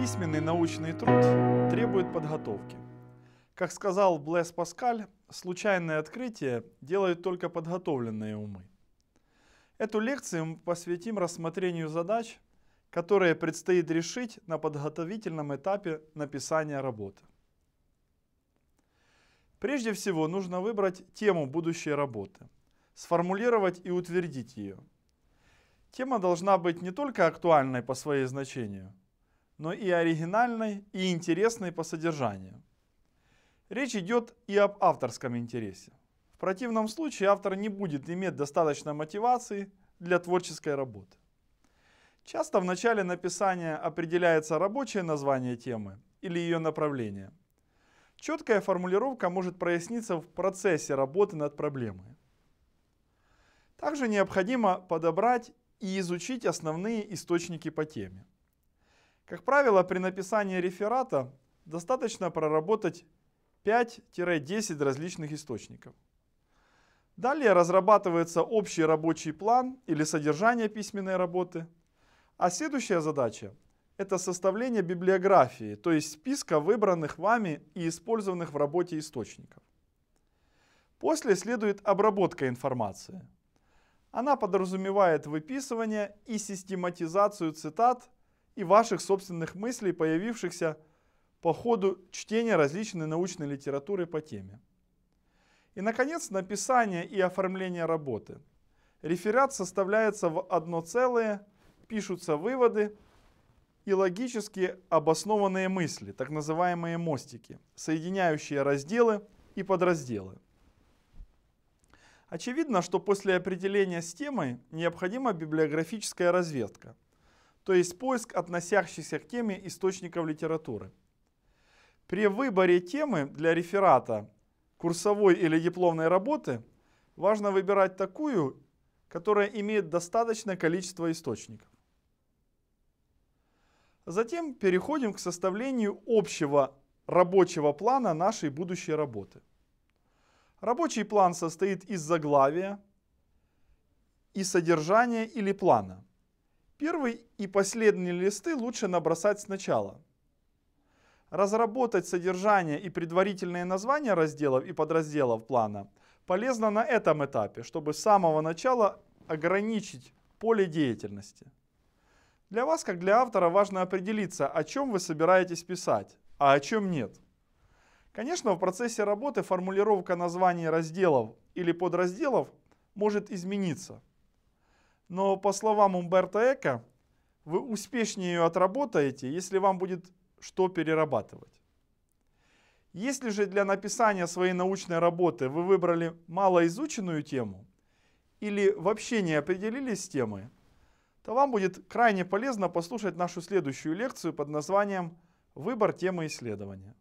Письменный научный труд требует подготовки. Как сказал Блес Паскаль, случайное открытие делают только подготовленные умы. Эту лекцию мы посвятим рассмотрению задач, которые предстоит решить на подготовительном этапе написания работы. Прежде всего нужно выбрать тему будущей работы, сформулировать и утвердить ее. Тема должна быть не только актуальной по своей значению – но и оригинальной, и интересной по содержанию. Речь идет и об авторском интересе. В противном случае автор не будет иметь достаточной мотивации для творческой работы. Часто в начале написания определяется рабочее название темы или ее направление. Четкая формулировка может проясниться в процессе работы над проблемой. Также необходимо подобрать и изучить основные источники по теме. Как правило, при написании реферата достаточно проработать 5-10 различных источников. Далее разрабатывается общий рабочий план или содержание письменной работы. А следующая задача – это составление библиографии, то есть списка выбранных вами и использованных в работе источников. После следует обработка информации. Она подразумевает выписывание и систематизацию цитат – и ваших собственных мыслей, появившихся по ходу чтения различной научной литературы по теме. И, наконец, написание и оформление работы. Реферат составляется в одно целое, пишутся выводы и логически обоснованные мысли, так называемые мостики, соединяющие разделы и подразделы. Очевидно, что после определения с темой необходима библиографическая разведка – то есть поиск, относящийся к теме источников литературы. При выборе темы для реферата курсовой или дипломной работы важно выбирать такую, которая имеет достаточное количество источников. Затем переходим к составлению общего рабочего плана нашей будущей работы. Рабочий план состоит из заглавия и содержания или плана – Первый и последний листы лучше набросать сначала. Разработать содержание и предварительные названия разделов и подразделов плана полезно на этом этапе, чтобы с самого начала ограничить поле деятельности. Для вас, как для автора, важно определиться, о чем вы собираетесь писать, а о чем нет. Конечно, в процессе работы формулировка названий разделов или подразделов может измениться – но по словам Умберто Эка, вы успешнее ее отработаете, если вам будет что перерабатывать. Если же для написания своей научной работы вы выбрали малоизученную тему или вообще не определились с темой, то вам будет крайне полезно послушать нашу следующую лекцию под названием «Выбор темы исследования».